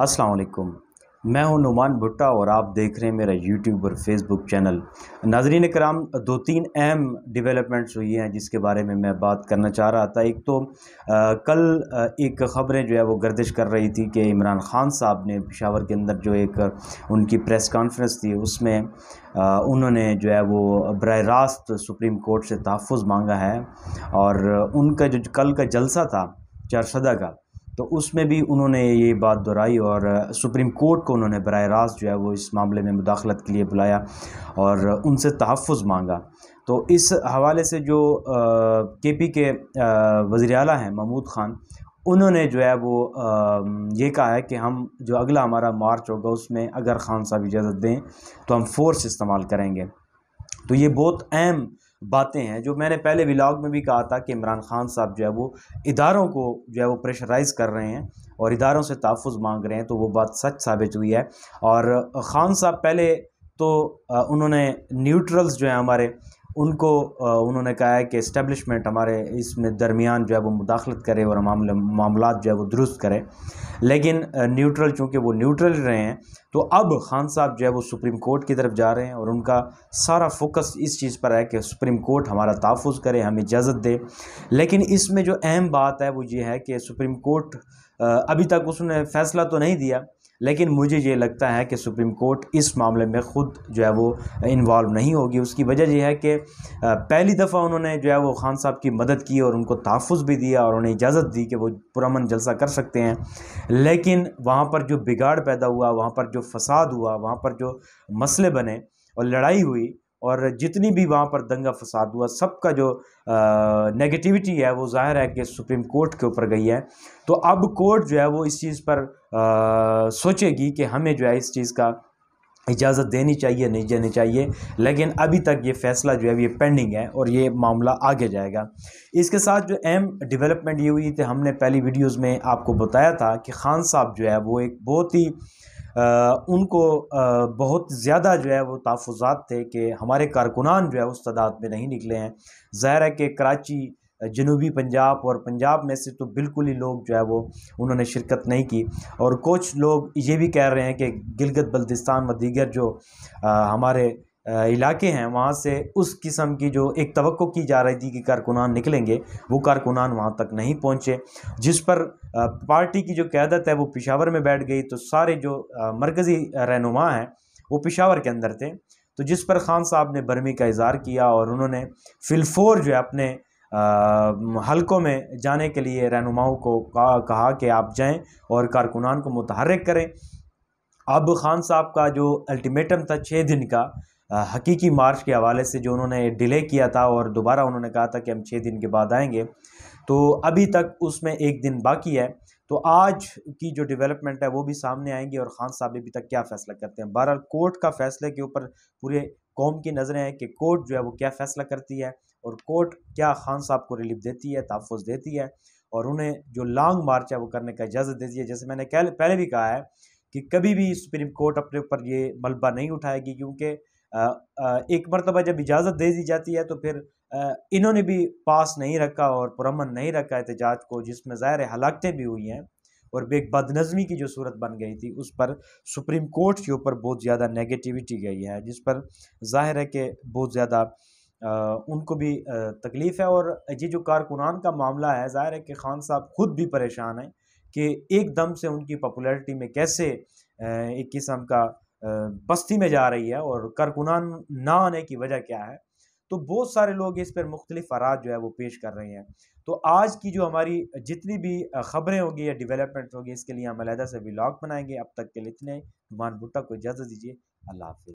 असलकुम मैं हूं नुमान भुट्टा और आप देख रहे हैं मेरा यूट्यूब और फेसबुक चैनल नाजरीन कराम दो तीन अहम डेवलपमेंट्स हुई हैं जिसके बारे में मैं बात करना चाह रहा था एक तो आ, कल एक ख़बरें जो है वो गर्दिश कर रही थी कि इमरान ख़ान साहब ने पिशावर के अंदर जो एक उनकी प्रेस कॉन्फ्रेंस थी उसमें आ, उन्होंने जो है वो बर रास्त सुप्रीम कोर्ट से तहफ़ मांगा है और उनका जो कल का जलसा था चारसदा का तो उसमें भी उन्होंने ये बात दोहराई और सुप्रीम कोर्ट को उन्होंने बर रास्त जो है वो इस मामले में मुदाखलत के लिए बुलाया और उनसे तहफ़ मांगा तो इस हवाले से जो के पी के वजर अला हैं महमूद ख़ान उन्होंने जो है वो ये कहा है कि हम जो अगला हमारा मार्च होगा उसमें अगर खान साहब इजाज़त दें तो हम फ़ोर्स इस्तेमाल करेंगे तो ये बहुत अहम बातें हैं जो मैंने पहले व्लाग में भी कहा था कि इमरान खान साहब जो है वो इदारों को जो है वो प्रेशराइज़ कर रहे हैं और इदारों से तहफ़ मांग रहे हैं तो वो बात सच साबित हुई है और ख़ान साहब पहले तो उन्होंने न्यूट्रल्स जो हैं हमारे उनको उन्होंने कहा है कि इस्टेब्लिशमेंट हमारे इसमें दरमियान जो है वो मुदाखलत करे और मामले मामला जो है वो दुरुस्त करें लेकिन न्यूट्रल चूँकि वो न्यूट्रल रहे हैं तो अब खान साहब जो है वो सुप्रीम कोर्ट की तरफ जा रहे हैं और उनका सारा फोकस इस चीज़ पर है कि सुप्रीम कोर्ट हमारा तहफ़ करे हमें इजाज़त दे लेकिन इसमें जो अहम बात है वो ये है कि सुप्रीम कोर्ट अभी तक उसने फ़ैसला तो नहीं दिया लेकिन मुझे ये लगता है कि सुप्रीम कोर्ट इस मामले में ख़ुद जो है वो इन्वॉल्व नहीं होगी उसकी वजह यह है कि पहली दफ़ा उन्होंने जो है वो खान साहब की मदद की और उनको तहफ़ भी दिया और उन्हें इजाज़त दी कि वो पुरमन जलसा कर सकते हैं लेकिन वहाँ पर जो बिगाड़ पैदा हुआ वहाँ पर जो फसाद हुआ वहाँ पर जो मसले बने और लड़ाई हुई और जितनी भी वहाँ पर दंगा फसाद हुआ सबका जो नेगेटिविटी है वो ज़ाहिर है कि सुप्रीम कोर्ट के ऊपर गई है तो अब कोर्ट जो है वो इस चीज़ पर आ, सोचेगी कि हमें जो है इस चीज़ का इजाज़त देनी चाहिए नहीं देनी चाहिए लेकिन अभी तक ये फैसला जो है ये पेंडिंग है और ये मामला आगे जाएगा इसके साथ जो अहम डेवलपमेंट ये हुई थी हमने पहली वीडियोस में आपको बताया था कि खान साहब जो है वो एक बहुत ही उनको बहुत ज़्यादा जो है वो तहफ़ात थे कि हमारे कारकुनान जो है उस तादाद में नहीं निकले हैं ज़ाहिर है कि कराची जनूबी पंजाब और पंजाब में से तो बिल्कुल ही लोग जो है वो उन्होंने शिरकत नहीं की और कुछ लोग ये भी कह रहे हैं कि गिलगत बल्दिस्तान व दीगर जो आ, हमारे इलाके हैं वहाँ से उस किस्म की जो एक तो की जा रही थी कि कारकुनान निकलेंगे वो कारकुनान वहाँ तक नहीं पहुँचे जिस पर पार्टी की जो क्यादत है वो पिशावर में बैठ गई तो सारे जो मरकज़ी रहनुमा हैं वो पिशावर के अंदर थे तो जिस पर खान साहब ने बर्मी का इजहार किया और उन्होंने फिलफोर जो है अपने हलकों में जाने के लिए रहनुमाओं को कहा कि आप जाएँ और कारकुनान को मुतहरक करें अब खान साहब का जो अल्टीमेटम था छः दिन का हकीकी मार्च के हवाले से जो उन्होंने डिले किया था और दोबारा उन्होंने कहा था कि हम छः दिन के बाद आएंगे तो अभी तक उसमें एक दिन बाकी है तो आज की जो डेवलपमेंट है वो भी सामने आएंगी और ख़ान साहब अभी तक क्या फैसला करते हैं बहरहाल कोर्ट का फैसले के ऊपर पूरे कौम की नज़रें हैं कि कोर्ट जो है वो क्या फैसला करती है और कोर्ट क्या खान साहब को रिलीफ देती है तहफ़ देती है और उन्हें जो लॉन्ग मार्च है वो करने का इजाज़त देती है जैसे मैंने पहले भी कहा है कि कभी भी सुप्रीम कोर्ट अपने ऊपर ये मलबा नहीं उठाएगी क्योंकि एक मरतबा जब इजाज़त दे दी जाती है तो फिर इन्होंने भी पास नहीं रखा और पुरमन नहीं रखा एहतजाज को जिसमें ज़ाहिर हलाकतें भी हुई हैं और बेग बदनज़मी की जो सूरत बन गई थी उस पर सुप्रीम कोर्ट के ऊपर बहुत ज़्यादा नेगेटिविटी गई है जिस पर जाहिर है कि बहुत ज़्यादा उनको भी तकलीफ़ है और ये जो कारकुनान का मामला है ज़ाहिर है कि खान साहब खुद भी परेशान हैं कि एकदम से उनकी पॉपुलैरिटी में कैसे एक किस्म का बस्ती में जा रही है और करकुनान ना आने की वजह क्या है तो बहुत सारे लोग इस पर मुख्तलिफ आरात जो है वो पेश कर रहे हैं तो आज की जो हमारी जितनी भी खबरें होगी या डिवेलपमेंट होगी इसके लिए हम अलहदा से ब्लॉग बनाएंगे अब तक के लिए इतने मान भुट्टा को इजाज़त दीजिए अल्लाह हाफि